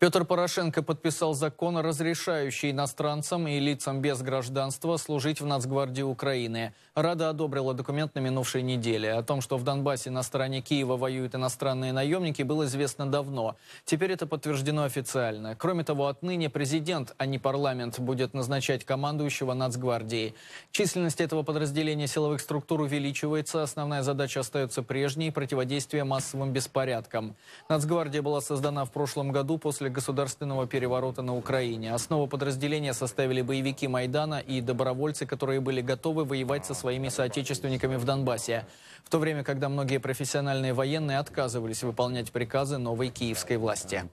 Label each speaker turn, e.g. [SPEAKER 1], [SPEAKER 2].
[SPEAKER 1] Петр Порошенко подписал закон, разрешающий иностранцам и лицам без гражданства служить в Нацгвардии Украины. Рада одобрила документ на минувшей неделе. О том, что в Донбассе на стороне Киева воюют иностранные наемники, было известно давно. Теперь это подтверждено официально. Кроме того, отныне президент, а не парламент, будет назначать командующего Нацгвардии. Численность этого подразделения силовых структур увеличивается. Основная задача остается прежней – противодействие массовым беспорядкам. Нацгвардия была создана в прошлом году после после государственного переворота на Украине. Основу подразделения составили боевики Майдана и добровольцы, которые были готовы воевать со своими соотечественниками в Донбассе. В то время, когда многие профессиональные военные отказывались выполнять приказы новой киевской власти.